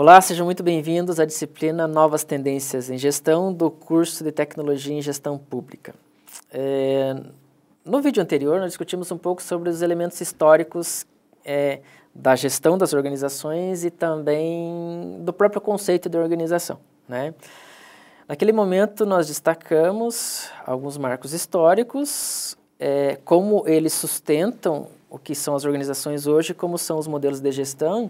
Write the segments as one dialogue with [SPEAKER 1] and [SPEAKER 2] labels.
[SPEAKER 1] Olá, sejam muito bem-vindos à disciplina Novas Tendências em Gestão do curso de Tecnologia em Gestão Pública. É, no vídeo anterior, nós discutimos um pouco sobre os elementos históricos é, da gestão das organizações e também do próprio conceito de organização. Né? Naquele momento, nós destacamos alguns marcos históricos, é, como eles sustentam o que são as organizações hoje, como são os modelos de gestão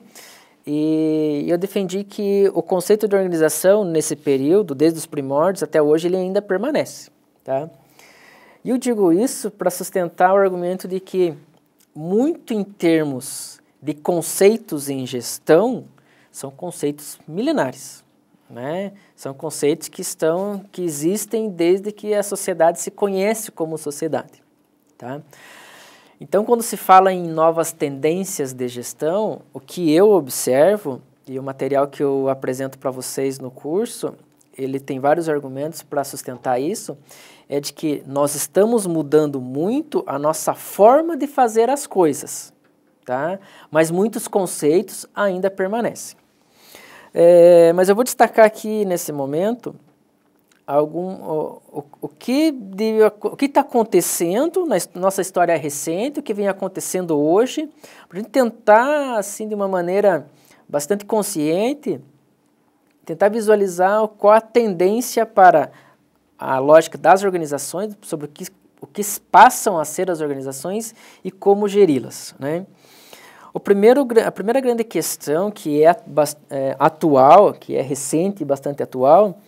[SPEAKER 1] e eu defendi que o conceito de organização nesse período, desde os primórdios até hoje, ele ainda permanece. Tá? E eu digo isso para sustentar o argumento de que, muito em termos de conceitos em gestão, são conceitos milenares. Né? São conceitos que estão, que existem desde que a sociedade se conhece como sociedade, tá? Então, quando se fala em novas tendências de gestão, o que eu observo e o material que eu apresento para vocês no curso, ele tem vários argumentos para sustentar isso, é de que nós estamos mudando muito a nossa forma de fazer as coisas, tá? Mas muitos conceitos ainda permanecem. É, mas eu vou destacar aqui nesse momento algum o, o, o que deve, o que está acontecendo na nossa história recente, o que vem acontecendo hoje, para a gente tentar assim de uma maneira bastante consciente, tentar visualizar qual a tendência para a lógica das organizações sobre o que o que passam a ser as organizações e como geri-las, né? O primeiro, a primeira grande questão que é, é atual, que é recente e bastante atual,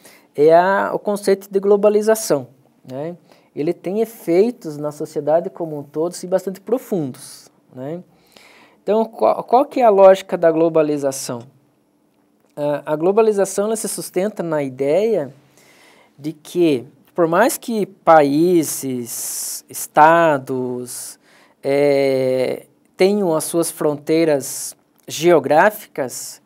[SPEAKER 1] é a, o conceito de globalização. Né? Ele tem efeitos na sociedade como um todo e bastante profundos. Né? Então, qual, qual, que é a lógica da globalização? A, globalização ela se sustenta na ideia de que, por mais que países, estados é, tenham as suas fronteiras geográficas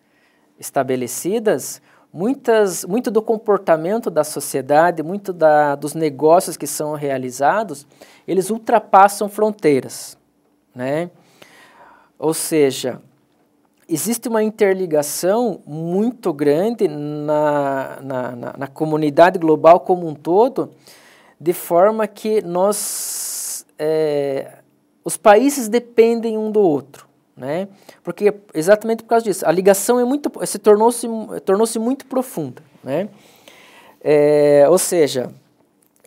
[SPEAKER 1] estabelecidas, muitas, muito do comportamento da sociedade, muito da, dos negócios que são realizados, eles ultrapassam fronteiras, né? Ou seja, existe uma interligação muito grande na, na, na, na comunidade global como um todo, de forma que nós, é, os países dependem um do outro, né? porque exatamente por causa disso, a ligação é muito, se tornou-se tornou-se muito profunda, né? É, ou seja,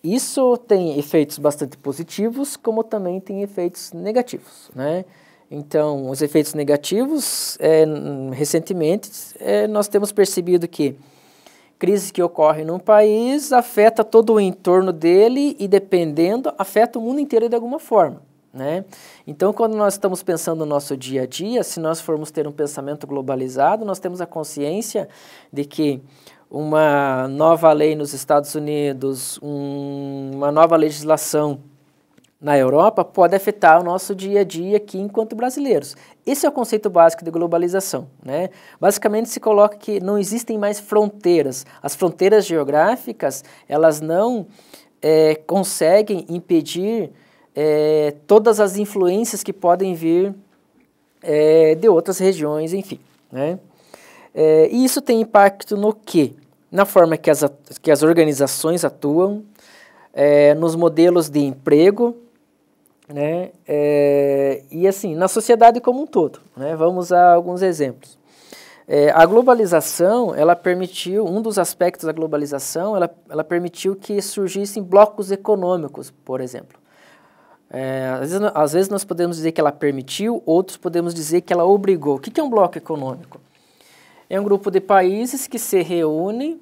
[SPEAKER 1] isso tem efeitos bastante positivos, como também tem efeitos negativos, né? Então, os efeitos negativos, é, recentemente, é, nós temos percebido que crise que ocorre num país afeta todo o entorno dele e, dependendo, afeta o mundo inteiro de alguma forma. Né? Então, quando nós estamos pensando no nosso dia a dia, se nós formos ter um pensamento globalizado, nós temos a consciência de que uma nova lei nos Estados Unidos, um, uma nova legislação na Europa pode afetar o nosso dia a dia aqui enquanto brasileiros. Esse é o conceito básico de globalização. Né? Basicamente se coloca que não existem mais fronteiras. As fronteiras geográficas elas não é, conseguem impedir é, todas as influências que podem vir é, de outras regiões, enfim. Né? É, e isso tem impacto no quê? Na forma que as, que as organizações atuam, é, nos modelos de emprego, né? É, e assim, na sociedade como um todo. Né? Vamos a alguns exemplos. É, a globalização, ela permitiu, um dos aspectos da globalização, ela, ela permitiu que surgissem blocos econômicos, por exemplo. É, às, vezes, às, vezes, nós podemos dizer que ela permitiu, outros podemos dizer que ela obrigou. O que é um bloco econômico? É um grupo de países que se reúne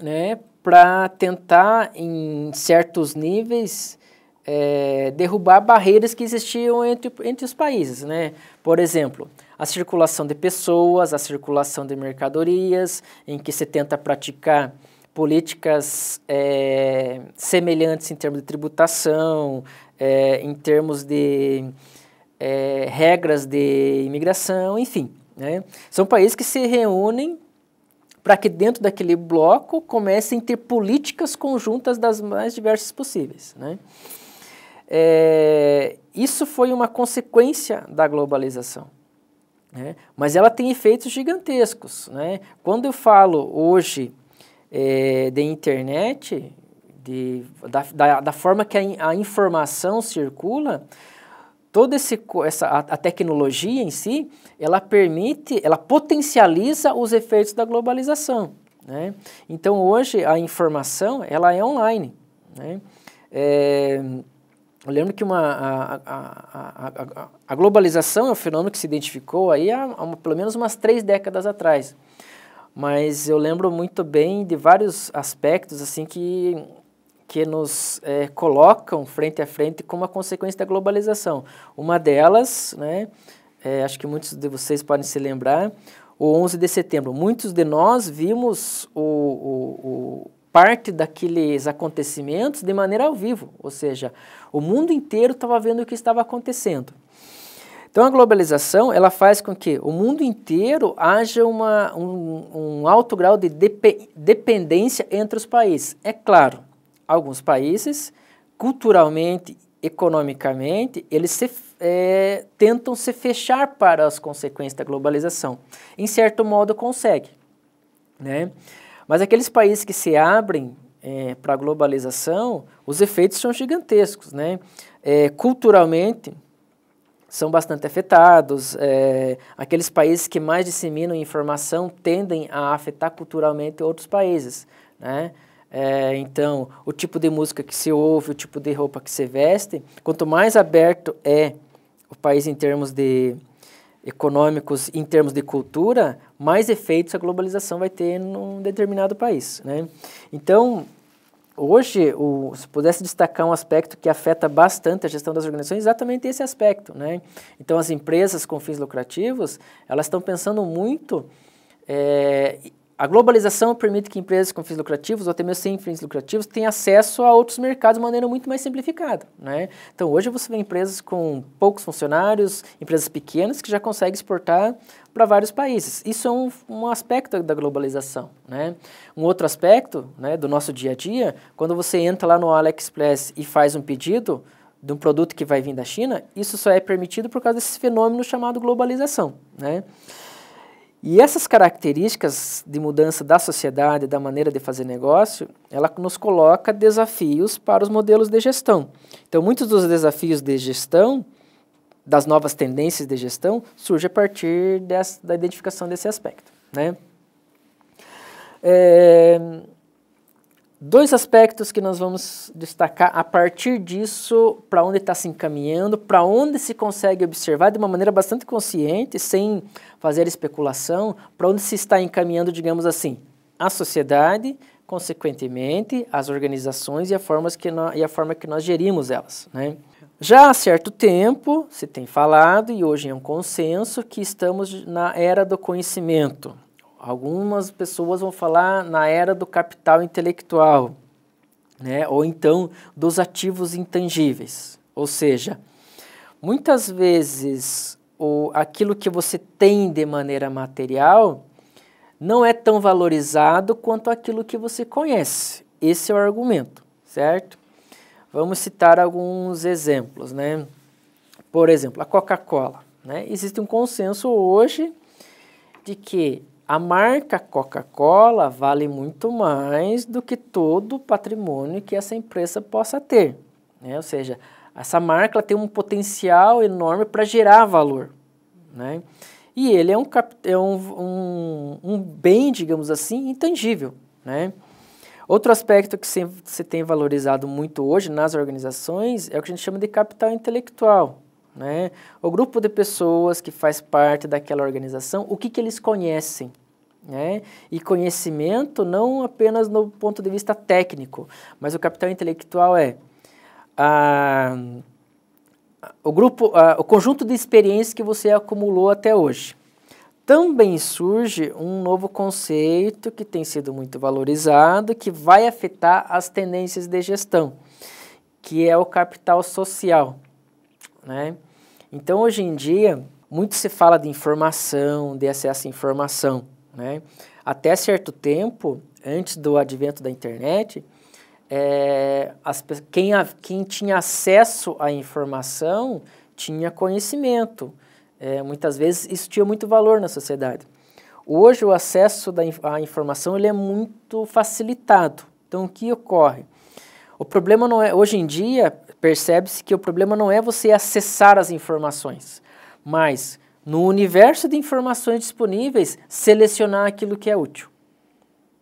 [SPEAKER 1] né, para tentar, em certos níveis, é, derrubar barreiras que existiam entre, entre os países. Né? Por exemplo, a circulação de pessoas, a circulação de mercadorias, em que se tenta praticar políticas é, semelhantes em termos de tributação, é, em termos de é, regras de imigração, enfim. Né? São países que se reúnem para que dentro daquele bloco comecem a ter políticas conjuntas das mais diversas possíveis. Né? É, isso foi uma consequência da globalização. Né? Mas ela tem efeitos gigantescos. Né? Quando eu falo hoje é, de internet, de, da, da, da, forma que a, a, informação circula, toda esse, essa, a, a, tecnologia em si, ela permite, ela potencializa os efeitos da globalização. Né? Então hoje a informação ela é online. Né? É, eu lembro que uma, a, a, a, globalização é um fenômeno que se identificou aí há, há pelo menos umas três décadas atrás mas eu lembro muito bem de vários aspectos assim que que nos é, colocam frente a frente com uma consequência da globalização. Uma delas, né, é, acho que muitos de vocês podem se lembrar, o 11 de setembro. Muitos de nós vimos o, o, o parte daqueles acontecimentos de maneira ao vivo, ou seja, o mundo inteiro estava vendo o que estava acontecendo. Então a globalização ela faz com que o mundo inteiro haja uma, um, um alto grau de dependência entre os países. É claro, alguns países, culturalmente, economicamente, eles se, é, tentam se fechar para as consequências da globalização. Em certo modo, consegue. Né? Mas aqueles países que se abrem é, para a globalização, os efeitos são gigantescos. Né? É, culturalmente, são bastante afetados. É, aqueles países que mais disseminam informação tendem a afetar culturalmente outros países. Né? É, então, o tipo de música que se ouve, o tipo de roupa que se veste, quanto mais aberto é o país em termos de econômicos, em termos de cultura, mais efeitos a globalização vai ter num determinado país. Né? Então, hoje, o, se pudesse destacar um aspecto que afeta bastante a gestão das organizações, exatamente esse aspecto. Né? Então, as empresas com fins lucrativos, elas estão pensando muito é, a globalização permite que empresas com fins lucrativos ou até mesmo sem fins lucrativos tenham acesso a outros mercados de maneira muito mais simplificada. Né? Então, hoje você vê empresas com poucos funcionários, empresas pequenas que já conseguem exportar para vários países. Isso é um, um aspecto da globalização. Né? Um outro aspecto né, do nosso dia a dia, quando você entra lá no AliExpress e faz um pedido de um produto que vai vir da China, isso só é permitido por causa desse fenômeno chamado globalização. Né? E essas características de mudança da sociedade, da maneira de fazer negócio, ela nos coloca desafios para os modelos de gestão. Então, muitos dos desafios de gestão, das novas tendências de gestão, surge a partir dessa, da identificação desse aspecto. Né? É, Dois aspectos que nós vamos destacar a partir disso, para onde está se encaminhando, para onde se consegue observar de uma maneira bastante consciente, sem fazer especulação, para onde se está encaminhando, digamos assim, a sociedade, consequentemente, as organizações e a, formas que nós, e a forma que nós gerimos elas. Né? Já há certo tempo se tem falado, e hoje é um consenso, que estamos na era do conhecimento. Algumas pessoas vão falar na era do capital intelectual, né? ou então dos ativos intangíveis. Ou seja, muitas vezes o, aquilo que você tem de maneira material não é tão valorizado quanto aquilo que você conhece. Esse é o argumento, certo? Vamos citar alguns exemplos, né? Por exemplo, a Coca-Cola. Né? Existe um consenso hoje de que a marca Coca-Cola vale muito mais do que todo o patrimônio que essa empresa possa ter. Né? Ou seja, essa marca tem um potencial enorme para gerar valor. Né? E ele é, um, é um, um, um bem, digamos assim, intangível. Né? Outro aspecto que se, se tem valorizado muito hoje nas organizações é o que a gente chama de capital intelectual. Né? O grupo de pessoas que faz parte daquela organização, o que, que eles conhecem? Né? E conhecimento não apenas no ponto de vista técnico, mas o capital intelectual é ah, o grupo, ah, o conjunto de experiências que você acumulou até hoje. Também surge um novo conceito que tem sido muito valorizado, que vai afetar as tendências de gestão, que é o capital social. Né? Então, hoje em dia, muito se fala de informação, de acesso à informação. Né? Até certo tempo, antes do advento da internet, é, as, quem, a, quem tinha acesso à informação tinha conhecimento. É, muitas vezes isso tinha muito valor na sociedade. Hoje o acesso da, à informação ele é muito facilitado. Então o que ocorre? O problema não é hoje em dia percebe-se que o problema não é você acessar as informações, mas no universo de informações disponíveis, selecionar aquilo que é útil.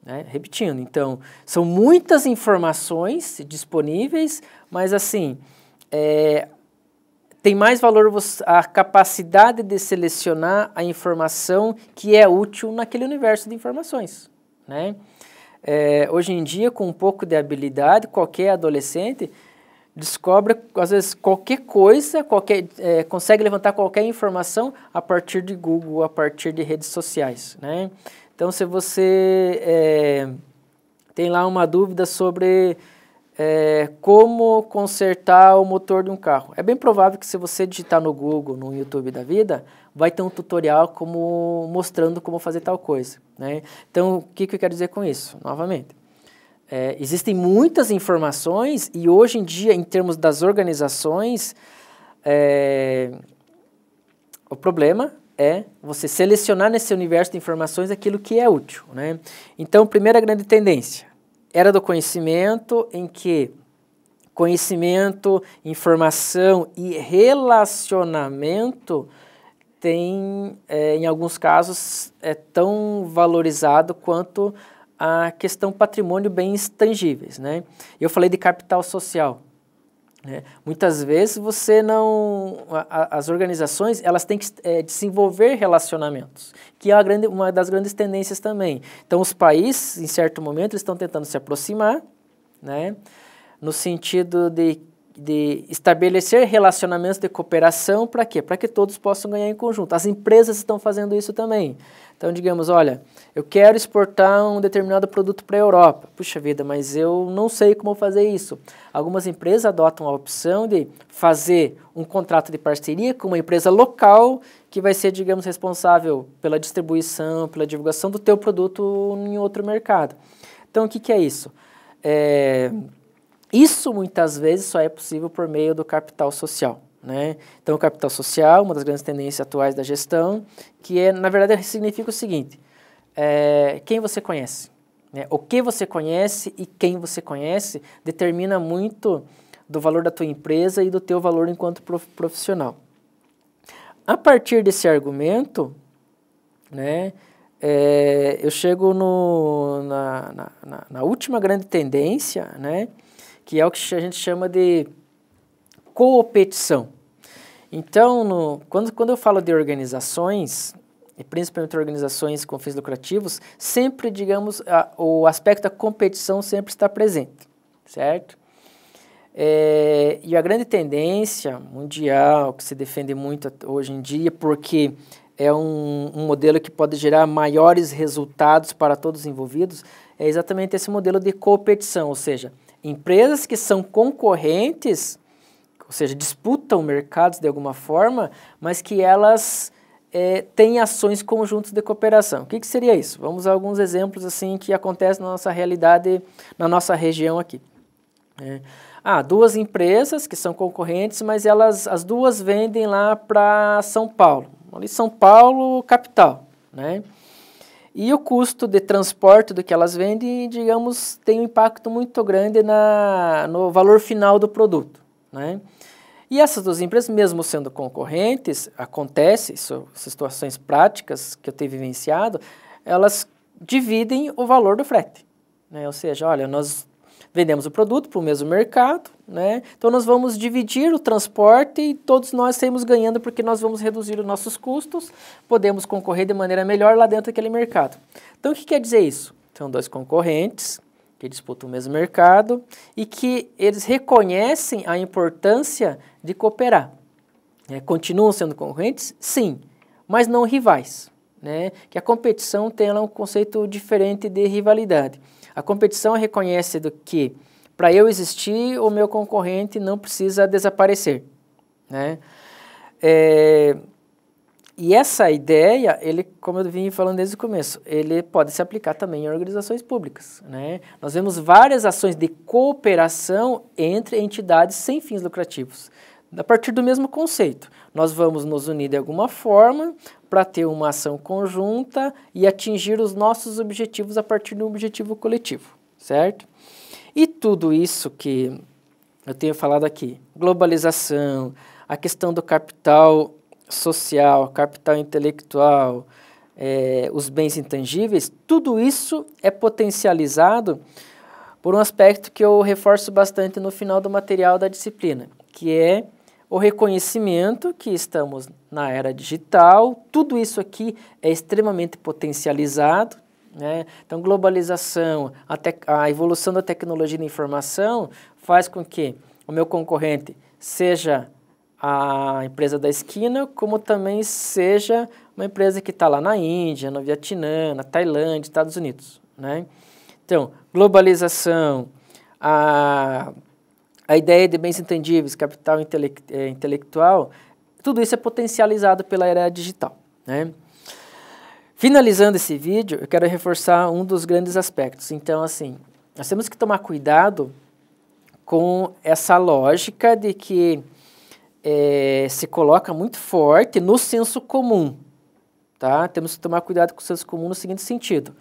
[SPEAKER 1] Né? Repetindo, então, são muitas informações disponíveis, mas assim, é, tem mais valor a capacidade de selecionar a informação que é útil naquele universo de informações. Né? É, hoje em dia, com um pouco de habilidade, qualquer adolescente descobre, às vezes, qualquer coisa, qualquer, é, consegue levantar qualquer informação a partir de Google, a partir de redes sociais, né? Então, se você é, tem lá uma dúvida sobre é, como consertar o motor de um carro, é bem provável que se você digitar no Google, no YouTube da vida, vai ter um tutorial como mostrando como fazer tal coisa, né? Então, o que, que eu quero dizer com isso? Novamente, é, existem muitas informações e hoje em dia, em termos das organizações, é, o problema é você selecionar nesse universo de informações aquilo que é útil. Né? Então, primeira grande tendência era do conhecimento, em que conhecimento, informação e relacionamento tem, é, em alguns casos, é tão valorizado quanto a questão patrimônio bens tangíveis, né? Eu falei de capital social, né? Muitas vezes você não, a, a, as organizações elas têm que é, desenvolver relacionamentos, que é uma, grande, uma das grandes tendências também. Então os países, em certo momento, estão tentando se aproximar, né? No sentido de de estabelecer relacionamentos de cooperação para quê? Para que todos possam ganhar em conjunto. As empresas estão fazendo isso também. Então, digamos, olha, eu quero exportar um determinado produto para a Europa. Puxa vida, mas eu não sei como fazer isso. Algumas empresas adotam a opção de fazer um contrato de parceria com uma empresa local que vai ser, digamos, responsável pela distribuição, pela divulgação do teu produto em outro mercado. Então, o que, que é isso? É... Hum isso muitas vezes só é possível por meio do capital social. Né? Então, o capital social, uma das grandes tendências atuais da gestão, que é, na verdade significa o seguinte: é, quem você conhece. Né? O que você conhece e quem você conhece determina muito do valor da tua empresa e do teu valor enquanto profissional. A partir desse argumento, né, é, eu chego no, na, na, na última grande tendência, né, que é o que a gente chama de competição. Então, no, quando, quando eu falo de organizações, e principalmente organizações com fins lucrativos, sempre, digamos, a, o aspecto da competição sempre está presente, certo? É, e a grande tendência mundial que se defende muito hoje em dia, porque é um, um, modelo que pode gerar maiores resultados para todos os envolvidos, é exatamente esse modelo de competição, ou seja, Empresas que são concorrentes, ou seja, disputam mercados de alguma forma, mas que elas é, têm ações conjuntas de cooperação. O que, que seria isso? Vamos a alguns exemplos assim que acontecem na nossa realidade, na nossa região aqui. É. Ah, duas empresas que são concorrentes, mas elas, as duas vendem lá para São Paulo. Ali São Paulo, capital, né? E o custo de transporte do que elas vendem, digamos, tem um impacto muito grande na, no valor final do produto. Né? E essas duas empresas, mesmo sendo concorrentes, acontece, isso, situações práticas que eu tenho vivenciado, elas dividem o valor do frete. Né? Ou seja, olha, nós vendemos o produto para o mesmo mercado, né? Então, nós vamos dividir o transporte e todos nós saímos ganhando porque nós vamos reduzir os nossos custos, podemos concorrer de maneira melhor lá dentro daquele mercado. Então, o que quer dizer isso? São dois concorrentes que disputam o mesmo mercado e que eles reconhecem a importância de cooperar. É, continuam sendo concorrentes? Sim, mas não rivais. Né? Que a competição tem um conceito diferente de rivalidade. A competição reconhece do que para eu existir, o meu concorrente não precisa desaparecer. Né? É, e essa ideia, ele, como eu vim falando desde o começo, ele pode se aplicar também em organizações públicas. Né? Nós vemos várias ações de cooperação entre entidades sem fins lucrativos, a partir do mesmo conceito. Nós vamos nos unir de alguma forma para ter uma ação conjunta e atingir os nossos objetivos a partir de um objetivo coletivo, certo? E tudo isso que eu tenho falado aqui, globalização, a questão do capital social, capital intelectual, é, os bens intangíveis, tudo isso é potencializado por um aspecto que eu reforço bastante no final do material da disciplina, que é o reconhecimento que estamos na era digital, tudo isso aqui é extremamente potencializado, né? Então, globalização, a, a evolução da tecnologia da informação faz com que o meu concorrente seja a empresa da esquina, como também seja uma empresa que está lá na Índia, no Vietnã, na Tailândia, Estados Unidos. Né? Então, globalização, a, a ideia de bens intangíveis, capital eh, intelectual, tudo isso é potencializado pela era digital. Né? Finalizando esse vídeo, eu quero reforçar um dos grandes aspectos. Então, assim, nós temos que tomar cuidado com essa lógica de que é, se coloca muito forte no senso comum. Tá? Temos que tomar cuidado com o senso comum no seguinte sentido,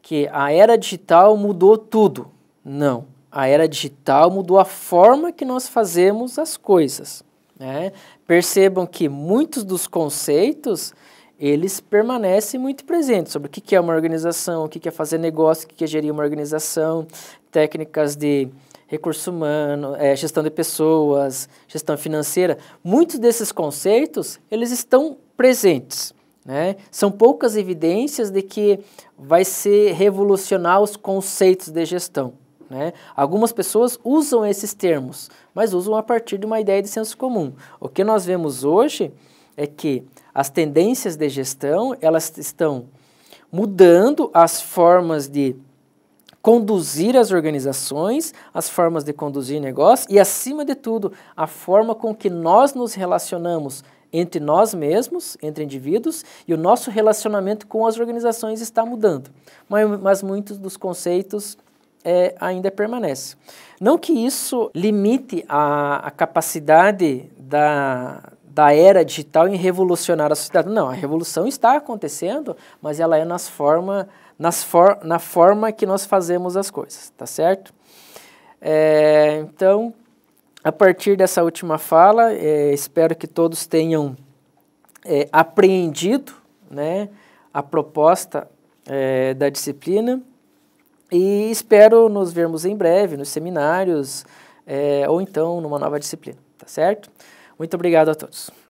[SPEAKER 1] que a era digital mudou tudo. Não, a era digital mudou a forma que nós fazemos as coisas. Né? Percebam que muitos dos conceitos eles permanecem muito presentes sobre o que é uma organização, o que é fazer negócio, o que é gerir uma organização, técnicas de recurso humano, é, gestão de pessoas, gestão financeira. Muitos desses conceitos, eles estão presentes. Né? São poucas evidências de que vai se revolucionar os conceitos de gestão. Né? Algumas pessoas usam esses termos, mas usam a partir de uma ideia de senso comum. O que nós vemos hoje é que as tendências de gestão, elas estão mudando as formas de conduzir as organizações, as formas de conduzir negócio e, acima de tudo, a forma com que nós nos relacionamos entre nós mesmos, entre indivíduos, e o nosso relacionamento com as organizações está mudando. Mas, mas muitos dos conceitos é, ainda permanecem. Não que isso limite a, a capacidade da, da era digital em revolucionar a sociedade. Não, a revolução está acontecendo, mas ela é nas forma, nas for, na forma que nós fazemos as coisas, tá certo? É, então, a partir dessa última fala, é, espero que todos tenham é, apreendido né, a proposta é, da disciplina e espero nos vermos em breve nos seminários é, ou então numa nova disciplina, tá certo? Muito obrigado a todos.